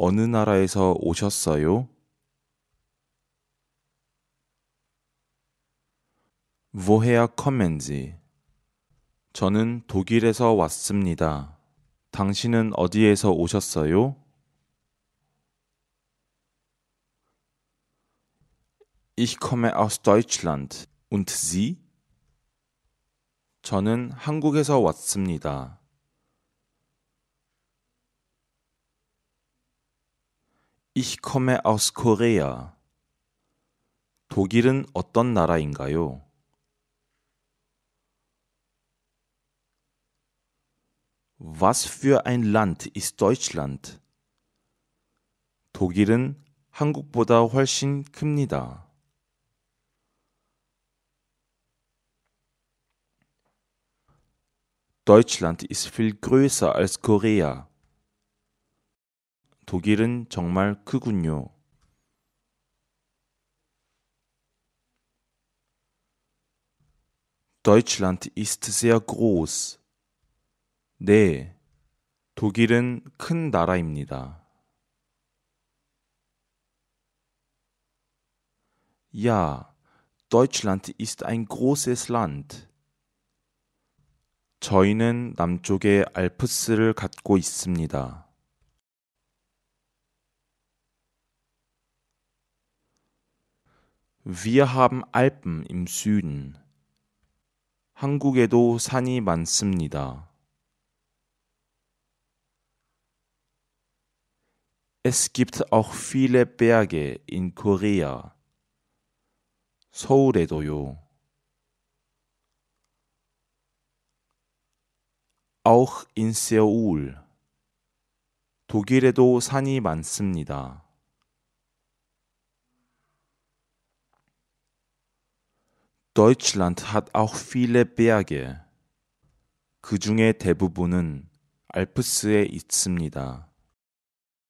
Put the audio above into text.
어느 나라에서 오셨어요? Woher kommen Sie? 저는 독일에서 왔습니다. 당신은 어디에서 오셨어요? Ich komme aus Deutschland. Und Sie? 저는 한국에서 왔습니다. Ich komme aus Korea. 독일은 어떤 나라인가요? Was für ein Land ist Deutschland? 독일은 한국보다 훨씬 큽니다. Deutschland ist viel größer als Korea. 독일은 정말 크군요. Deutschland ist sehr groß. 네. 독일은 큰 나라입니다. Ja, Deutschland ist ein großes Land. 저희는 남쪽에 알프스를 갖고 있습니다. Wir haben Alpen im Süden. 한국에도 산이 많습니다. Es gibt auch viele Berge in Korea. 서울에도요. Auch in Seoul. 독일에도 산이 많습니다. Deutschland hat auch viele Berge. 그 중에 대부분은 알프스에 있습니다.